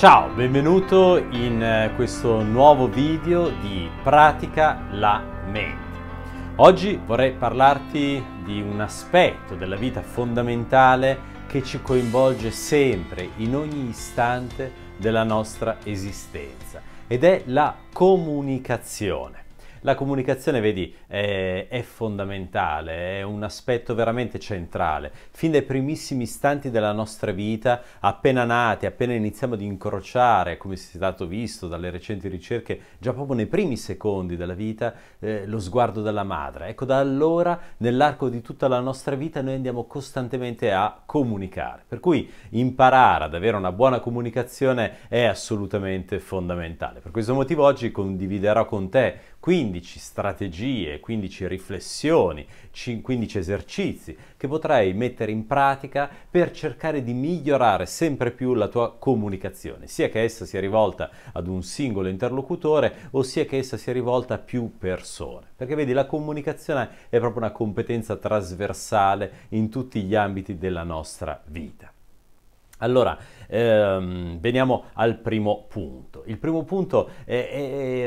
Ciao, benvenuto in eh, questo nuovo video di Pratica la Mente. Oggi vorrei parlarti di un aspetto della vita fondamentale che ci coinvolge sempre, in ogni istante della nostra esistenza, ed è la comunicazione la comunicazione, vedi, è, è fondamentale, è un aspetto veramente centrale. Fin dai primissimi istanti della nostra vita, appena nati, appena iniziamo ad incrociare, come si è stato visto dalle recenti ricerche, già proprio nei primi secondi della vita, eh, lo sguardo della madre. Ecco, da allora, nell'arco di tutta la nostra vita, noi andiamo costantemente a comunicare. Per cui imparare ad avere una buona comunicazione è assolutamente fondamentale. Per questo motivo oggi condividerò con te 15 strategie, 15 riflessioni, 15 esercizi che potrai mettere in pratica per cercare di migliorare sempre più la tua comunicazione, sia che essa sia rivolta ad un singolo interlocutore o sia che essa sia rivolta a più persone. Perché vedi, la comunicazione è proprio una competenza trasversale in tutti gli ambiti della nostra vita. Allora, Ehm, veniamo al primo punto. Il primo punto è,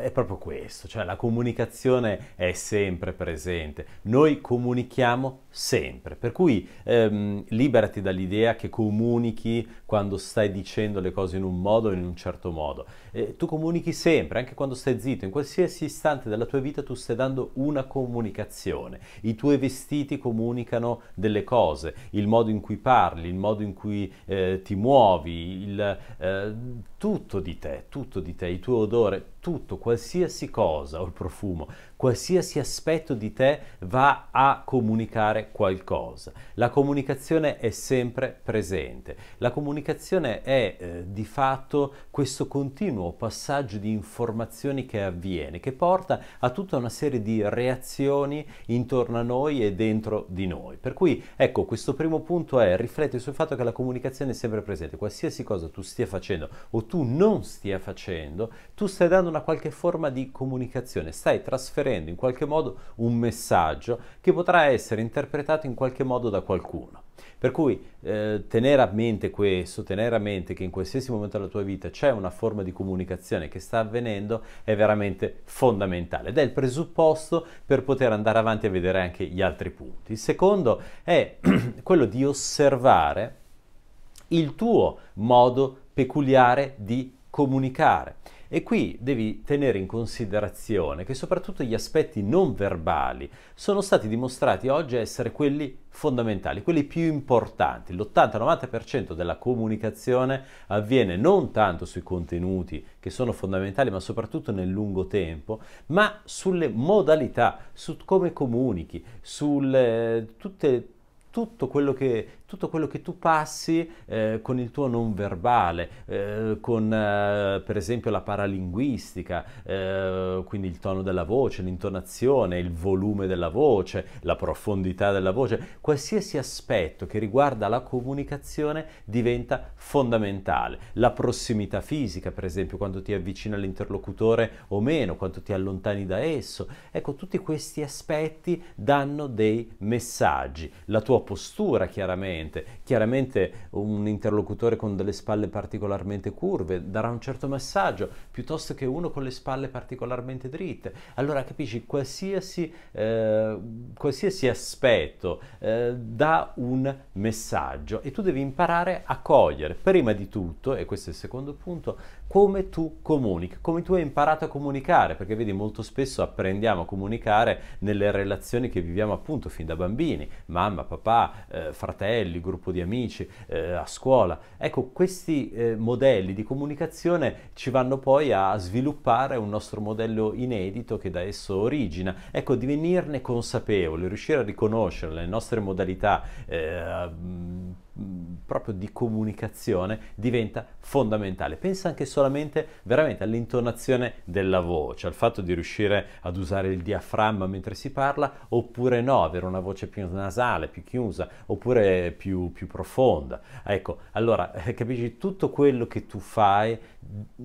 è, è proprio questo, cioè la comunicazione è sempre presente. Noi comunichiamo sempre, per cui ehm, liberati dall'idea che comunichi quando stai dicendo le cose in un modo o in un certo modo. Eh, tu comunichi sempre, anche quando stai zitto, in qualsiasi istante della tua vita tu stai dando una comunicazione. I tuoi vestiti comunicano delle cose, il modo in cui parli, il modo in cui eh, ti muovi, il, eh, tutto di te, tutto di te, il tuo odore, tutto, qualsiasi cosa, o il profumo, qualsiasi aspetto di te va a comunicare qualcosa. La comunicazione è sempre presente. La comunicazione è eh, di fatto questo continuo passaggio di informazioni che avviene, che porta a tutta una serie di reazioni intorno a noi e dentro di noi. Per cui, ecco, questo primo punto è riflettere sul fatto che la comunicazione è sempre presente. Qualsiasi cosa tu stia facendo o tu non stia facendo, tu stai dando una qualche forma di comunicazione, stai trasferendo in qualche modo un messaggio che potrà essere interpretato in qualche modo da qualcuno. Per cui eh, tenere a mente questo, tenere a mente che in qualsiasi momento della tua vita c'è una forma di comunicazione che sta avvenendo è veramente fondamentale ed è il presupposto per poter andare avanti a vedere anche gli altri punti. Il secondo è quello di osservare il tuo modo peculiare di comunicare. E qui devi tenere in considerazione che soprattutto gli aspetti non verbali sono stati dimostrati oggi essere quelli fondamentali, quelli più importanti. L'80-90% della comunicazione avviene non tanto sui contenuti che sono fondamentali, ma soprattutto nel lungo tempo, ma sulle modalità, su come comunichi, su eh, tutte tutto quello che tutto quello che tu passi eh, con il tuo non verbale, eh, con eh, per esempio la paralinguistica, eh, quindi il tono della voce, l'intonazione, il volume della voce, la profondità della voce, qualsiasi aspetto che riguarda la comunicazione diventa fondamentale. La prossimità fisica, per esempio, quando ti avvicini all'interlocutore o meno, quanto ti allontani da esso. Ecco, tutti questi aspetti danno dei messaggi. La tua postura, chiaramente, sicuramente. Chiaramente un interlocutore con delle spalle particolarmente curve darà un certo messaggio piuttosto che uno con le spalle particolarmente dritte. Allora capisci, qualsiasi, eh, qualsiasi aspetto eh, dà un messaggio e tu devi imparare a cogliere prima di tutto, e questo è il secondo punto, come tu comunichi, come tu hai imparato a comunicare, perché vedi molto spesso apprendiamo a comunicare nelle relazioni che viviamo appunto fin da bambini, mamma, papà, eh, fratelli, fratelli, gruppo di amici, eh, a scuola. Ecco, questi eh, modelli di comunicazione ci vanno poi a sviluppare un nostro modello inedito che da esso origina. Ecco, divenirne consapevoli, riuscire a riconoscere le nostre modalità. Eh, proprio di comunicazione diventa fondamentale. Pensa anche solamente veramente all'intonazione della voce, cioè al fatto di riuscire ad usare il diaframma mentre si parla oppure no, avere una voce più nasale, più chiusa oppure più, più profonda. Ecco, allora eh, capisci tutto quello che tu fai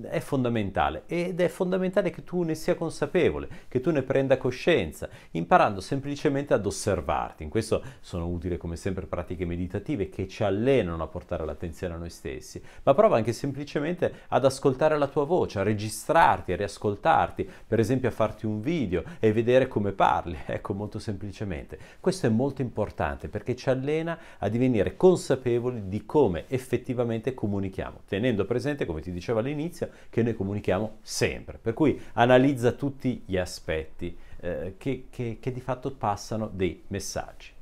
è fondamentale ed è fondamentale che tu ne sia consapevole, che tu ne prenda coscienza, imparando semplicemente ad osservarti. In questo sono utili come sempre pratiche meditative che ci allenano a portare l'attenzione a noi stessi, ma prova anche semplicemente ad ascoltare la tua voce, a registrarti, a riascoltarti, per esempio a farti un video e vedere come parli, ecco molto semplicemente. Questo è molto importante perché ci allena a divenire consapevoli di come effettivamente comunichiamo, tenendo presente, come ti diceva dall'inizio, che noi comunichiamo sempre. Per cui analizza tutti gli aspetti eh, che, che, che di fatto passano dei messaggi.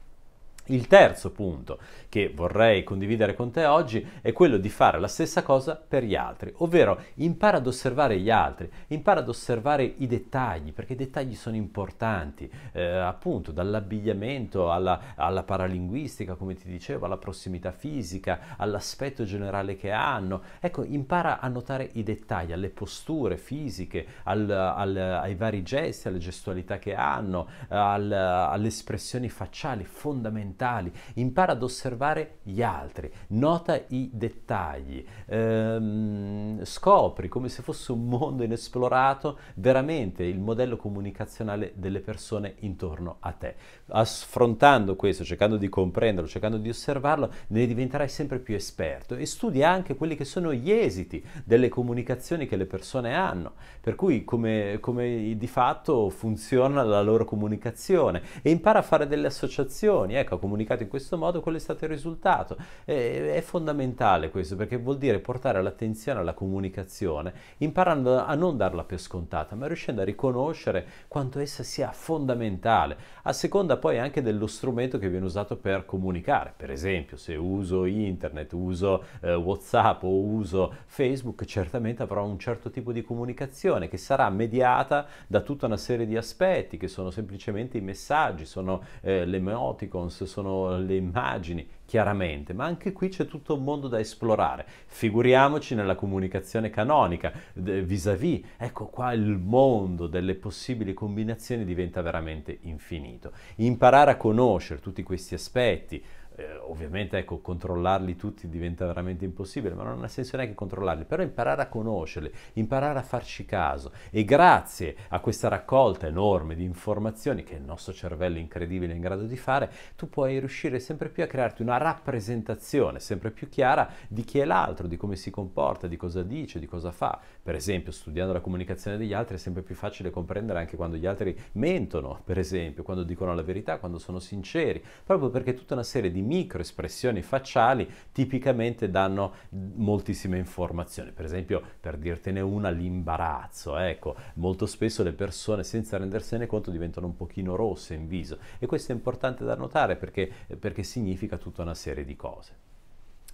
Il terzo punto che vorrei condividere con te oggi è quello di fare la stessa cosa per gli altri, ovvero impara ad osservare gli altri, impara ad osservare i dettagli, perché i dettagli sono importanti, eh, appunto dall'abbigliamento alla, alla, paralinguistica, come ti dicevo, alla prossimità fisica, all'aspetto generale che hanno. Ecco, impara a notare i dettagli, alle posture fisiche, al, al, ai vari gesti, alle gestualità che hanno, al, alle espressioni facciali fondamentali mentali, impara ad osservare gli altri, nota i dettagli, ehm, scopri come se fosse un mondo inesplorato veramente il modello comunicazionale delle persone intorno a te. Affrontando questo, cercando di comprenderlo, cercando di osservarlo, ne diventerai sempre più esperto e studia anche quelli che sono gli esiti delle comunicazioni che le persone hanno, per cui come, come di fatto funziona la loro comunicazione e impara a fare delle associazioni. Ecco, comunicato in questo modo, qual è stato il risultato. E, è fondamentale questo perché vuol dire portare l'attenzione alla comunicazione, imparando a non darla per scontata, ma riuscendo a riconoscere quanto essa sia fondamentale, a seconda poi anche dello strumento che viene usato per comunicare. Per esempio, se uso internet, uso eh, WhatsApp o uso Facebook, certamente avrò un certo tipo di comunicazione che sarà mediata da tutta una serie di aspetti che sono semplicemente i messaggi, sono eh, le emoticons, sono le immagini, chiaramente, ma anche qui c'è tutto un mondo da esplorare. Figuriamoci nella comunicazione canonica, vis à -vis. Ecco qua il mondo delle possibili combinazioni diventa veramente infinito. Imparare a conoscere tutti questi aspetti, eh, ovviamente ecco, controllarli tutti diventa veramente impossibile, ma non ha senso neanche controllarli, però imparare a conoscerli, imparare a farci caso e grazie a questa raccolta enorme di informazioni che il nostro cervello incredibile è in grado di fare, tu puoi riuscire sempre più a crearti una rappresentazione sempre più chiara di chi è l'altro, di come si comporta, di cosa dice, di cosa fa. Per esempio, studiando la comunicazione degli altri è sempre più facile comprendere anche quando gli altri mentono, per esempio, quando dicono la verità, quando sono sinceri, proprio perché tutta una serie di microespressioni facciali tipicamente danno moltissime informazioni. Per esempio, per dirtene una, l'imbarazzo. Ecco, molto spesso le persone senza rendersene conto diventano un pochino rosse in viso e questo è importante da notare perché, perché significa tutta una serie di cose.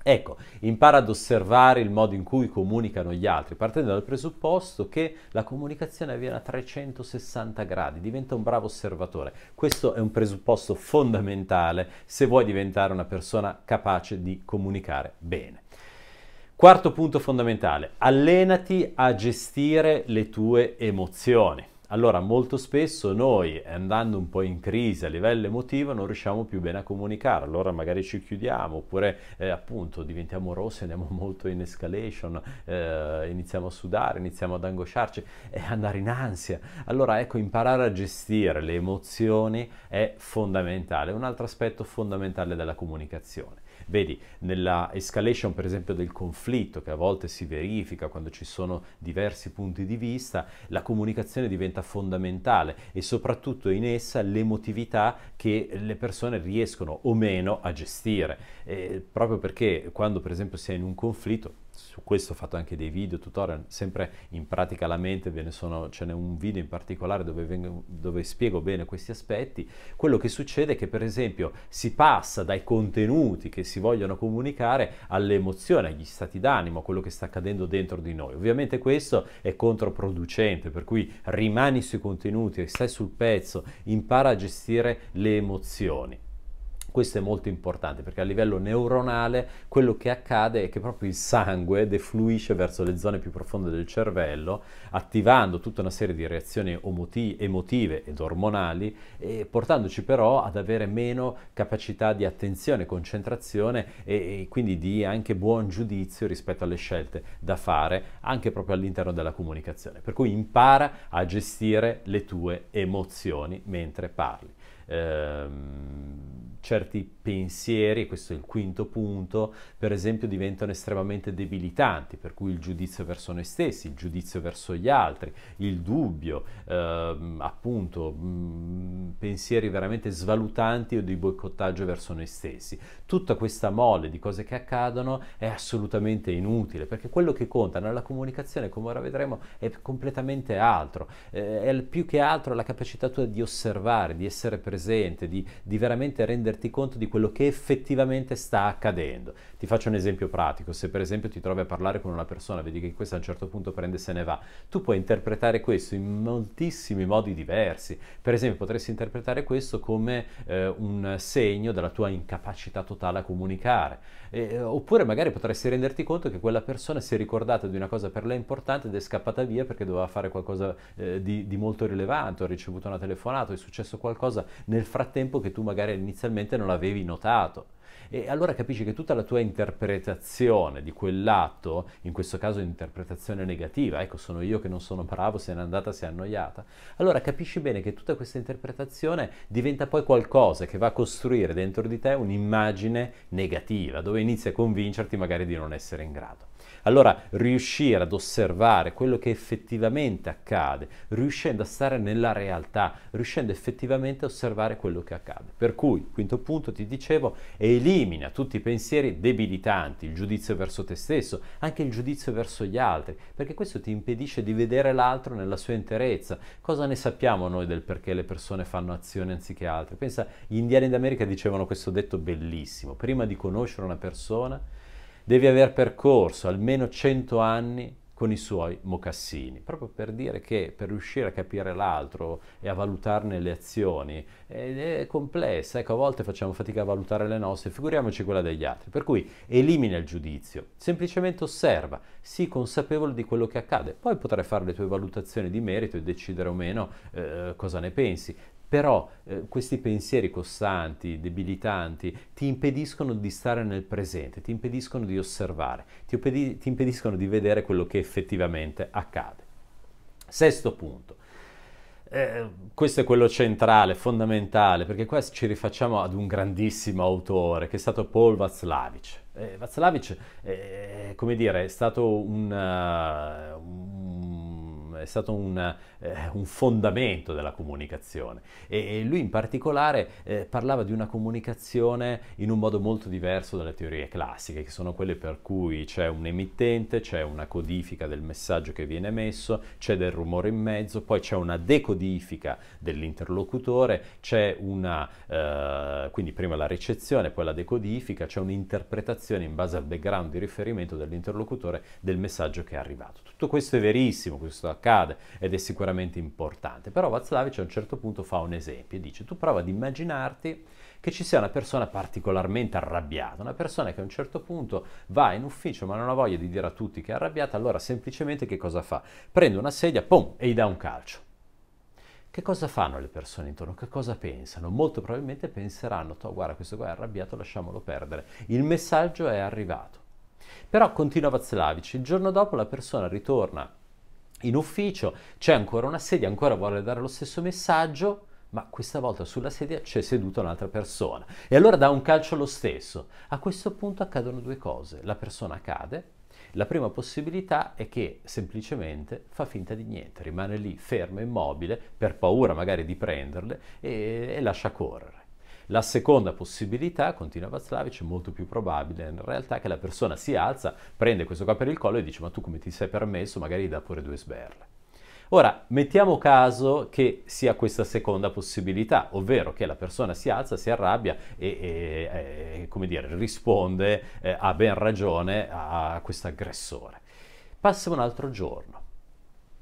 Ecco, impara ad osservare il modo in cui comunicano gli altri, partendo dal presupposto che la comunicazione avviene a 360 gradi, diventa un bravo osservatore. Questo è un presupposto fondamentale se vuoi diventare una persona capace di comunicare bene. Quarto punto fondamentale, allenati a gestire le tue emozioni. Allora, molto spesso noi, andando un po' in crisi a livello emotivo, non riusciamo più bene a comunicare, allora magari ci chiudiamo, oppure eh, appunto diventiamo rossi, andiamo molto in escalation, eh, iniziamo a sudare, iniziamo ad angosciarci e andare in ansia. Allora, ecco, imparare a gestire le emozioni è fondamentale, un altro aspetto fondamentale della comunicazione. Vedi, nella escalation per esempio del conflitto che a volte si verifica quando ci sono diversi punti di vista, la comunicazione diventa fondamentale e soprattutto in essa l'emotività che le persone riescono o meno a gestire, eh, proprio perché quando per esempio si è in un conflitto, su questo ho fatto anche dei video, tutorial, sempre in pratica la mente, ve ne sono, ce n'è un video in particolare dove, vengo, dove spiego bene questi aspetti. Quello che succede è che per esempio si passa dai contenuti che si vogliono comunicare all'emozione, agli stati d'animo, a quello che sta accadendo dentro di noi. Ovviamente questo è controproducente, per cui rimani sui contenuti, stai sul pezzo, impara a gestire le emozioni. Questo è molto importante perché a livello neuronale quello che accade è che proprio il sangue defluisce verso le zone più profonde del cervello, attivando tutta una serie di reazioni emotive ed ormonali, e portandoci però ad avere meno capacità di attenzione, concentrazione e, e quindi di anche buon giudizio rispetto alle scelte da fare, anche proprio all'interno della comunicazione. Per cui impara a gestire le tue emozioni mentre parli. Ehm certi pensieri, questo è il quinto punto, per esempio diventano estremamente debilitanti, per cui il giudizio verso noi stessi, il giudizio verso gli altri, il dubbio, ehm, appunto mh, mm, pensieri veramente svalutanti o di boicottaggio verso noi stessi. Tutta questa mole di cose che accadono è assolutamente inutile, perché quello che conta nella comunicazione, come ora vedremo, è completamente altro, eh, è più che altro la capacità tua di osservare, di essere presente, di, di veramente rendere renderti conto di quello che effettivamente sta accadendo. Ti faccio un esempio pratico, se per esempio ti trovi a parlare con una persona, vedi che questa a un certo punto prende e se ne va, tu puoi interpretare questo in moltissimi modi diversi. Per esempio potresti interpretare questo come eh, un segno della tua incapacità totale a comunicare eh, oppure magari potresti renderti conto che quella persona si è ricordata di una cosa per lei importante ed è scappata via perché doveva fare qualcosa eh, di, di, molto rilevante, ha ricevuto una telefonata, è successo qualcosa nel frattempo che tu magari inizialmente non avevi notato. E allora capisci che tutta la tua interpretazione di quell'atto, in questo caso interpretazione negativa, ecco sono io che non sono bravo, se n'è andata, si è annoiata, allora capisci bene che tutta questa interpretazione diventa poi qualcosa che va a costruire dentro di te un'immagine negativa, dove inizia a convincerti magari di non essere in grado. Allora riuscire ad osservare quello che effettivamente accade, riuscendo a stare nella realtà, riuscendo effettivamente a osservare quello che accade. Per cui, quinto punto, ti dicevo, elimina tutti i pensieri debilitanti, il giudizio verso te stesso, anche il giudizio verso gli altri, perché questo ti impedisce di vedere l'altro nella sua interezza. Cosa ne sappiamo noi del perché le persone fanno azioni anziché altre? Pensa, gli indiani d'America dicevano questo detto bellissimo, prima di conoscere una persona, Devi aver percorso almeno 100 anni con i suoi mocassini, proprio per dire che per riuscire a capire l'altro e a valutarne le azioni è, complessa, ecco a volte facciamo fatica a valutare le nostre, figuriamoci quella degli altri, per cui elimina il giudizio, semplicemente osserva, sii consapevole di quello che accade, poi potrai fare le tue valutazioni di merito e decidere o meno eh, cosa ne pensi, però eh, questi pensieri costanti, debilitanti, ti impediscono di stare nel presente, ti impediscono di osservare, ti, impedi- ti impediscono di vedere quello che effettivamente accade. Sesto punto. Eh, questo è quello centrale, fondamentale, perché qua ci rifacciamo ad un grandissimo autore che è stato Paul Václavic. Eh, Václavic, eh, come dire, è stato un, uh, un è stato un eh, un fondamento della comunicazione e, e lui in particolare eh, parlava di una comunicazione in un modo molto diverso dalle teorie classiche, che sono quelle per cui c'è un emittente, c'è una codifica del messaggio che viene emesso, c'è del rumore in mezzo, poi c'è una decodifica dell'interlocutore, c'è una, eh, quindi prima la ricezione, poi la decodifica, c'è un'interpretazione in base al background di riferimento dell'interlocutore del messaggio che è arrivato. Tutto questo è verissimo, questo accade ed è sicuramente veramente importante. Però Václavic a un certo punto fa un esempio e dice tu prova ad immaginarti che ci sia una persona particolarmente arrabbiata, una persona che a un certo punto va in ufficio ma non ha voglia di dire a tutti che è arrabbiata, allora semplicemente che cosa fa? Prende una sedia, pom, e gli dà un calcio. Che cosa fanno le persone intorno? Che cosa pensano? Molto probabilmente penseranno, oh, guarda questo qua è arrabbiato, lasciamolo perdere. Il messaggio è arrivato. Però continua Václavic, il giorno dopo la persona ritorna in ufficio, c'è ancora una sedia, ancora vuole dare lo stesso messaggio, ma questa volta sulla sedia c'è seduta un'altra persona. E allora dà un calcio lo stesso. A questo punto accadono due cose. La persona cade. La prima possibilità è che semplicemente fa finta di niente, rimane lì ferma, immobile, per paura magari di prenderle e, e lascia correre. La seconda possibilità, continua Václavic, è molto più probabile in realtà che la persona si alza, prende questo qua per il collo e dice ma tu come ti sei permesso, magari gli dà pure due sberle. Ora, mettiamo caso che sia questa seconda possibilità, ovvero che la persona si alza, si arrabbia e, e, e come dire, risponde eh, a ben ragione a questo aggressore. Passa un altro giorno.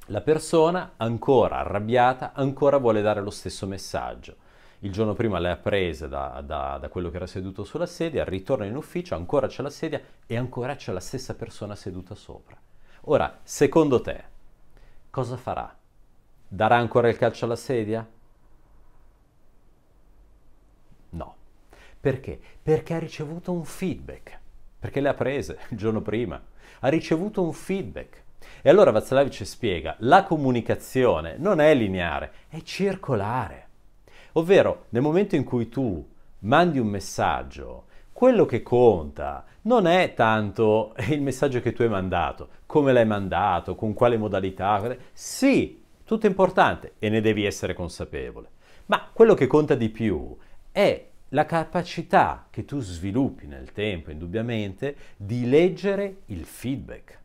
La persona, ancora arrabbiata, ancora vuole dare lo stesso messaggio il giorno prima le ha prese da, da, da quello che era seduto sulla sedia, ritorna in ufficio, ancora c'è la sedia e ancora c'è la stessa persona seduta sopra. Ora, secondo te, cosa farà? Darà ancora il calcio alla sedia? No. Perché? Perché ha ricevuto un feedback. Perché le ha prese il giorno prima. Ha ricevuto un feedback. E allora Vazzalavic spiega, la comunicazione non è lineare, è circolare. Ovvero, nel momento in cui tu mandi un messaggio, quello che conta non è tanto il messaggio che tu hai mandato, come l'hai mandato, con quale modalità. Sì, tutto è importante e ne devi essere consapevole. Ma quello che conta di più è la capacità che tu sviluppi nel tempo, indubbiamente, di leggere il feedback.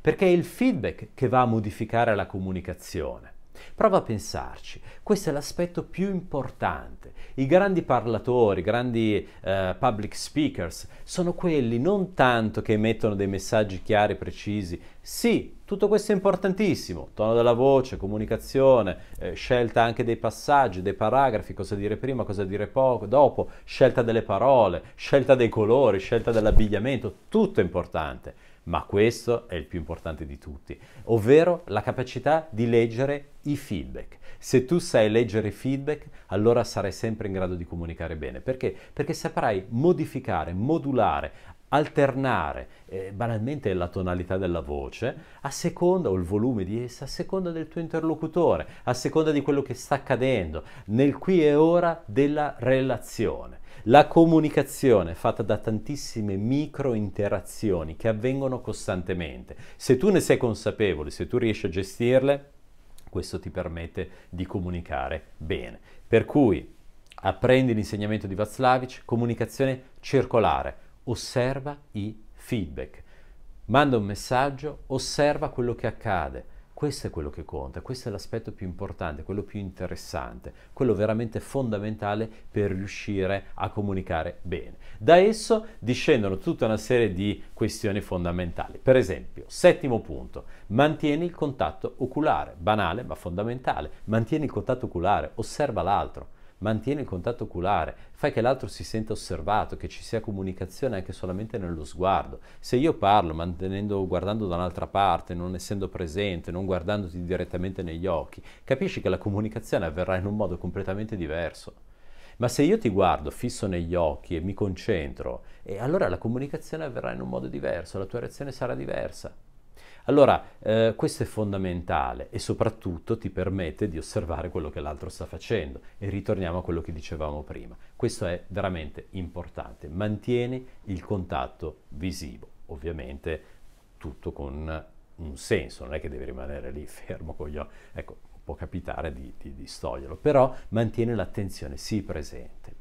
Perché è il feedback che va a modificare la comunicazione. Prova a pensarci, questo è l'aspetto più importante. I grandi parlatori, i grandi eh, public speakers sono quelli non tanto che emettono dei messaggi chiari e precisi. Sì, tutto questo è importantissimo, tono della voce, comunicazione, eh, scelta anche dei passaggi, dei paragrafi, cosa dire prima, cosa dire poco, dopo, scelta delle parole, scelta dei colori, scelta dell'abbigliamento, tutto è importante ma questo è il più importante di tutti, ovvero la capacità di leggere i feedback. Se tu sai leggere i feedback, allora sarai sempre in grado di comunicare bene. Perché? Perché saprai modificare, modulare, alternare eh, banalmente la tonalità della voce a seconda o il volume di essa a seconda del tuo interlocutore, a seconda di quello che sta accadendo nel qui e ora della relazione. La comunicazione è fatta da tantissime micro interazioni che avvengono costantemente. Se tu ne sei consapevole, se tu riesci a gestirle, questo ti permette di comunicare bene. Per cui apprendi l'insegnamento di Václavic, comunicazione circolare, osserva i feedback, manda un messaggio, osserva quello che accade questo è quello che conta, questo è l'aspetto più importante, quello più interessante, quello veramente fondamentale per riuscire a comunicare bene. Da esso discendono tutta una serie di questioni fondamentali. Per esempio, settimo punto, mantieni il contatto oculare, banale ma fondamentale, mantieni il contatto oculare, osserva l'altro mantieni il contatto oculare, fai che l'altro si senta osservato, che ci sia comunicazione anche solamente nello sguardo. Se io parlo mantenendo, guardando da un'altra parte, non essendo presente, non guardandoti direttamente negli occhi, capisci che la comunicazione avverrà in un modo completamente diverso. Ma se io ti guardo fisso negli occhi e mi concentro, e allora la comunicazione avverrà in un modo diverso, la tua reazione sarà diversa. Allora, eh, questo è fondamentale e soprattutto ti permette di osservare quello che l'altro sta facendo e ritorniamo a quello che dicevamo prima. Questo è veramente importante, mantieni il contatto visivo, ovviamente tutto con un senso, non è che devi rimanere lì fermo con gli occhi. Ecco, può capitare di, di distoglierlo, però mantiene l'attenzione, sii presente.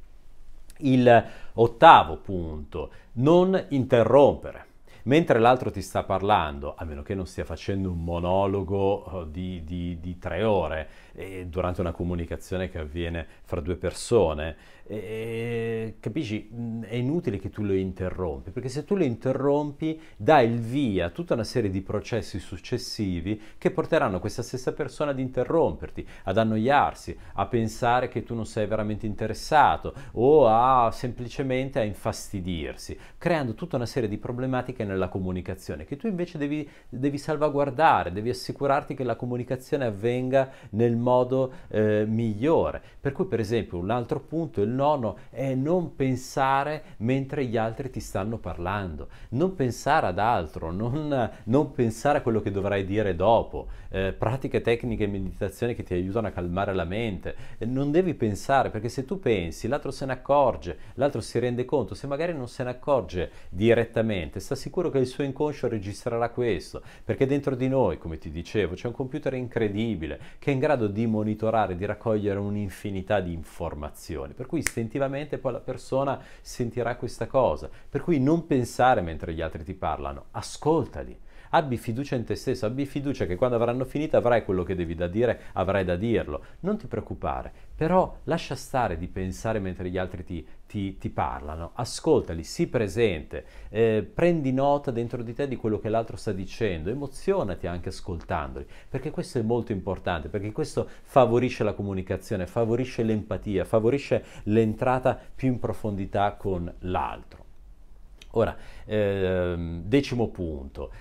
Il ottavo punto, non interrompere mentre l'altro ti sta parlando, a meno che non stia facendo un monologo eh, di, di, di tre ore eh, durante una comunicazione che avviene fra due persone, eh, capisci? Mm, è inutile che tu lo interrompi, perché se tu lo interrompi dai il via a tutta una serie di processi successivi che porteranno questa stessa persona ad interromperti, ad annoiarsi, a pensare che tu non sei veramente interessato o a semplicemente a infastidirsi, creando tutta una serie di problematiche nella la comunicazione, che tu invece devi, devi salvaguardare, devi assicurarti che la comunicazione avvenga nel modo eh, migliore. Per cui per esempio un altro punto, il nono, è non pensare mentre gli altri ti stanno parlando, non pensare ad altro, non, non pensare a quello che dovrai dire dopo, eh, pratiche tecniche e meditazione che ti aiutano a calmare la mente, eh, non devi pensare perché se tu pensi l'altro se ne accorge, l'altro si rende conto, se magari non se ne accorge direttamente, sta sicuro sicuro che il suo inconscio registrerà questo, perché dentro di noi, come ti dicevo, c'è un computer incredibile che è in grado di monitorare, di raccogliere un'infinità di informazioni, per cui istintivamente poi la persona sentirà questa cosa, per cui non pensare mentre gli altri ti parlano, ascoltali abbi fiducia in te stesso, abbi fiducia che quando avranno finito avrai quello che devi da dire, avrai da dirlo, non ti preoccupare, però lascia stare di pensare mentre gli altri ti, ti, ti parlano, ascoltali, sii presente, eh, prendi nota dentro di te di quello che l'altro sta dicendo, emozionati anche ascoltandoli, perché questo è molto importante, perché questo favorisce la comunicazione, favorisce l'empatia, favorisce l'entrata più in profondità con l'altro. Ora, ehm, decimo punto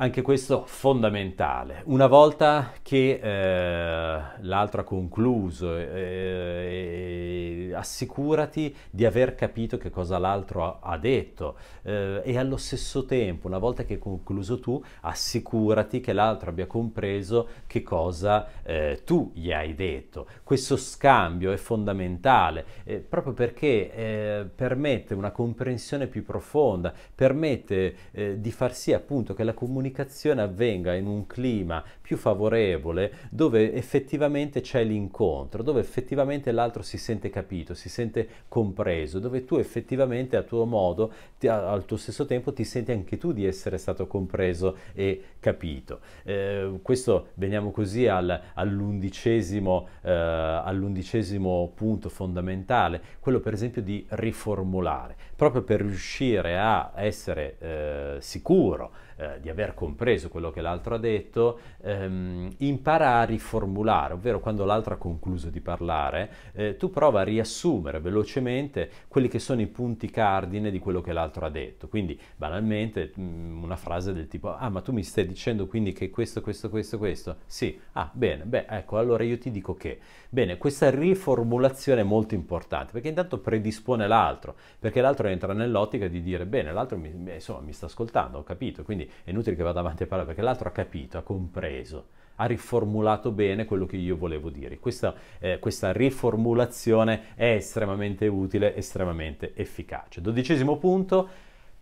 anche questo fondamentale. Una volta che eh, l'altro ha concluso, eh, eh assicurati di aver capito che cosa l'altro ha, detto eh, e allo stesso tempo, una volta che hai concluso tu, assicurati che l'altro abbia compreso che cosa eh, tu gli hai detto. Questo scambio è fondamentale eh, proprio perché permette una comprensione più profonda, permette di far sì appunto che la comunicazione comunicazione avvenga in un clima più favorevole, dove effettivamente c'è l'incontro, dove effettivamente l'altro si sente capito, si sente compreso, dove tu effettivamente a tuo modo, ti, al tuo stesso tempo, ti senti anche tu di essere stato compreso e capito. Eh, questo veniamo così al, all'undicesimo, eh, all'undicesimo punto fondamentale, quello per esempio di riformulare, proprio per riuscire a essere eh, sicuro eh, di aver compreso quello che l'altro ha detto eh, ehm, impara a riformulare, ovvero quando l'altro ha concluso di parlare, eh, tu prova a riassumere velocemente quelli che sono i punti cardine di quello che l'altro ha detto. Quindi banalmente mh, mm, una frase del tipo, ah ma tu mi stai dicendo quindi che questo, questo, questo, questo? Sì, ah bene, beh ecco allora io ti dico che. Bene, questa riformulazione è molto importante perché intanto predispone l'altro, perché l'altro entra nell'ottica di dire, bene, l'altro mi, insomma, mi sta ascoltando, ho capito, quindi è inutile che vada avanti a parlare perché l'altro ha capito, ha compreso inteso ha riformulato bene quello che io volevo dire. Questa, eh, questa, riformulazione è estremamente utile, estremamente efficace. Dodicesimo punto,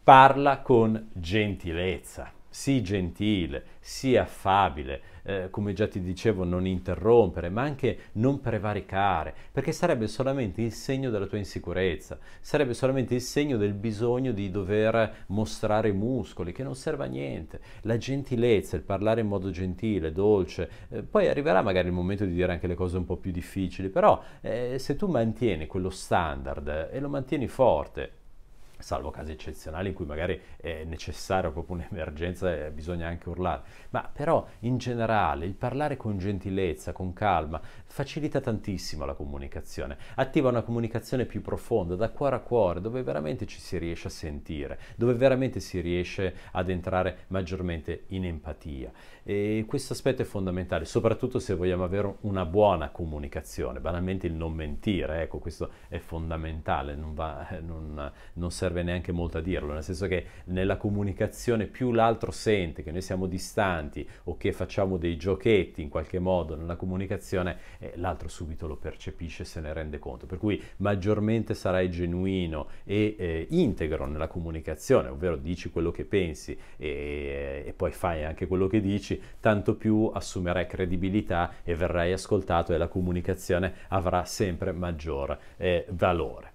parla con gentilezza sii gentile, sii affabile, eh, come già ti dicevo non interrompere, ma anche non prevaricare, perché sarebbe solamente il segno della tua insicurezza, sarebbe solamente il segno del bisogno di dover mostrare i muscoli, che non serve a niente. La gentilezza, il parlare in modo gentile, dolce, eh, poi arriverà magari il momento di dire anche le cose un po' più difficili, però eh, se tu mantieni quello standard e lo mantieni forte, salvo casi eccezionali in cui magari è necessaria proprio un'emergenza e bisogna anche urlare, ma però in generale il parlare con gentilezza, con calma, facilita tantissimo la comunicazione, attiva una comunicazione più profonda, da cuore a cuore, dove veramente ci si riesce a sentire, dove veramente si riesce ad entrare maggiormente in empatia. E questo aspetto è fondamentale, soprattutto se vogliamo avere una buona comunicazione, banalmente il non mentire, ecco, questo è fondamentale, non, va, eh, non, non serve neanche molto a dirlo, nel senso che nella comunicazione più l'altro sente che noi siamo distanti o che facciamo dei giochetti in qualche modo nella comunicazione, eh, l'altro subito lo percepisce e se ne rende conto. Per cui maggiormente sarai genuino e eh, integro nella comunicazione, ovvero dici quello che pensi e, e, poi fai anche quello che dici, tanto più assumerai credibilità e verrai ascoltato e la comunicazione avrà sempre maggior eh, valore.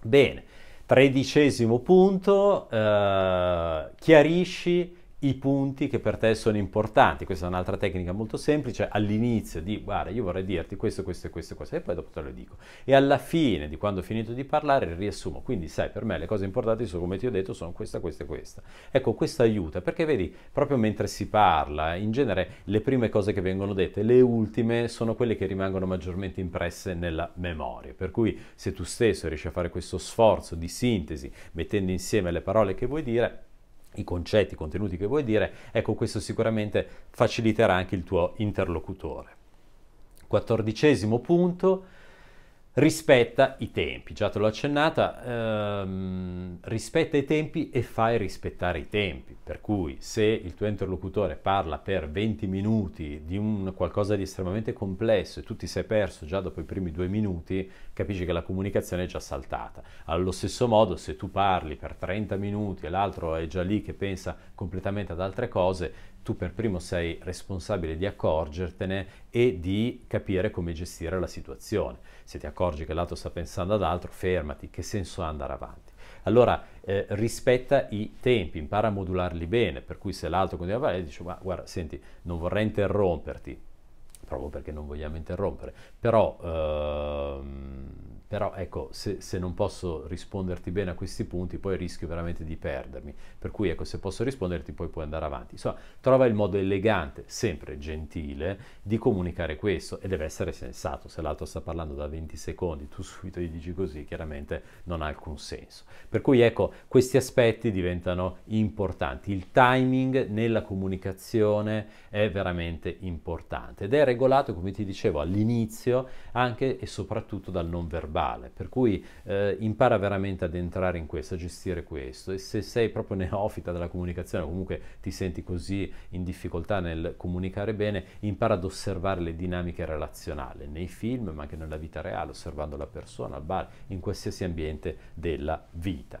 Bene, tredicesimo punto, eh, chiarisci i punti che per te sono importanti. Questa è un'altra tecnica molto semplice, all'inizio di guarda io vorrei dirti questo, questo e questo, questo e poi dopo te lo dico. E alla fine di quando ho finito di parlare riassumo, quindi sai per me le cose importanti sono come ti ho detto sono questa, questa e questa. Ecco questo aiuta perché vedi proprio mentre si parla in genere le prime cose che vengono dette, le ultime sono quelle che rimangono maggiormente impresse nella memoria, per cui se tu stesso riesci a fare questo sforzo di sintesi mettendo insieme le parole che vuoi dire, i concetti, i contenuti che vuoi dire, ecco questo sicuramente faciliterà anche il tuo interlocutore. Quattordicesimo punto, rispetta i tempi, già te l'ho accennata, ehm, rispetta i tempi e fai rispettare i tempi, per cui se il tuo interlocutore parla per 20 minuti di un qualcosa di estremamente complesso e tu ti sei perso già dopo i primi due minuti, capisci che la comunicazione è già saltata. Allo stesso modo se tu parli per 30 minuti e l'altro è già lì che pensa completamente ad altre cose, tu per primo sei responsabile di accorgertene e di capire come gestire la situazione se ti accorgi che l'altro sta pensando ad altro, fermati, che senso ha andare avanti? Allora eh, rispetta i tempi, impara a modularli bene, per cui se l'altro continua a parlare dice ma guarda, senti, non vorrei interromperti, proprio perché non vogliamo interrompere, però ehm, però ecco, se, se, non posso risponderti bene a questi punti, poi rischio veramente di perdermi. Per cui ecco, se posso risponderti, poi puoi andare avanti. Insomma, trova il modo elegante, sempre gentile, di comunicare questo e deve essere sensato. Se l'altro sta parlando da 20 secondi, tu subito gli dici così, chiaramente non ha alcun senso. Per cui ecco, questi aspetti diventano importanti. Il timing nella comunicazione è veramente importante ed è regolato, come ti dicevo all'inizio, anche e soprattutto dal non verbale globale, per cui eh, impara veramente ad entrare in questo, a gestire questo e se sei proprio neofita della comunicazione comunque ti senti così in difficoltà nel comunicare bene, impara ad osservare le dinamiche relazionali nei film ma anche nella vita reale, osservando la persona, al bar, in qualsiasi ambiente della vita.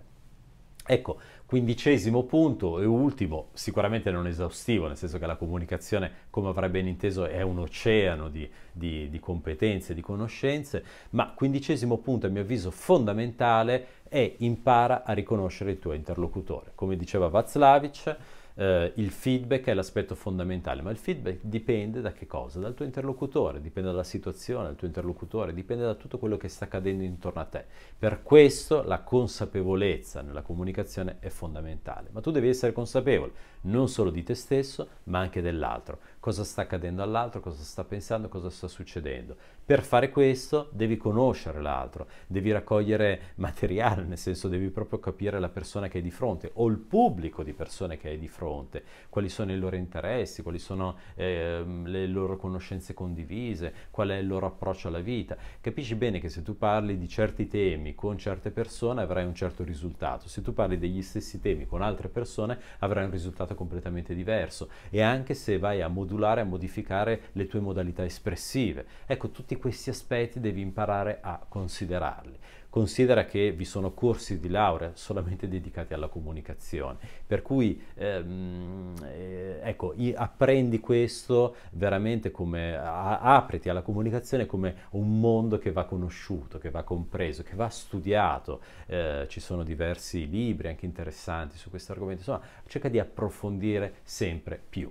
Ecco, quindicesimo punto e ultimo, sicuramente non esaustivo, nel senso che la comunicazione, come avrai ben inteso, è un oceano di, di, di competenze, di conoscenze, ma quindicesimo punto, a mio avviso, fondamentale è impara a riconoscere il tuo interlocutore. Come diceva Vaclavic, eh, il feedback è l'aspetto fondamentale, ma il feedback dipende da che cosa? Dal tuo interlocutore, dipende dalla situazione, dal tuo interlocutore, dipende da tutto quello che sta accadendo intorno a te. Per questo la consapevolezza nella comunicazione è fondamentale, ma tu devi essere consapevole non solo di te stesso, ma anche dell'altro cosa sta accadendo all'altro, cosa sta pensando, cosa sta succedendo. Per fare questo devi conoscere l'altro, devi raccogliere materiale, nel senso devi proprio capire la persona che hai di fronte o il pubblico di persone che hai di fronte, quali sono i loro interessi, quali sono eh, le loro conoscenze condivise, qual è il loro approccio alla vita. Capisci bene che se tu parli di certi temi con certe persone avrai un certo risultato, se tu parli degli stessi temi con altre persone avrai un risultato completamente diverso e anche se vai a modulare modulare, a modificare le tue modalità espressive. Ecco, tutti questi aspetti devi imparare a considerarli. Considera che vi sono corsi di laurea solamente dedicati alla comunicazione, per cui ehm, eh, ecco, apprendi questo veramente come a, apriti alla comunicazione come un mondo che va conosciuto, che va compreso, che va studiato. Eh, ci sono diversi libri anche interessanti su questo argomento, insomma, cerca di approfondire sempre più.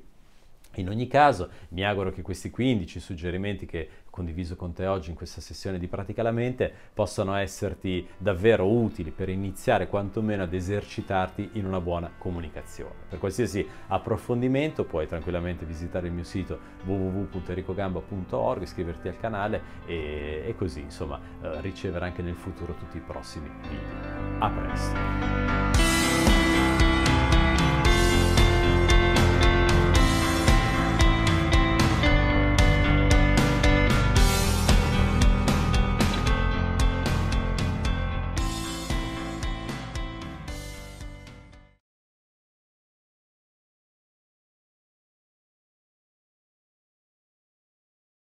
In ogni caso, mi auguro che questi 15 suggerimenti che ho condiviso con te oggi in questa sessione di Pratica la Mente possano esserti davvero utili per iniziare quantomeno ad esercitarti in una buona comunicazione. Per qualsiasi approfondimento puoi tranquillamente visitare il mio sito www.ericogamba.org, iscriverti al canale e, e così insomma eh, ricevere anche nel futuro tutti i prossimi video. A presto!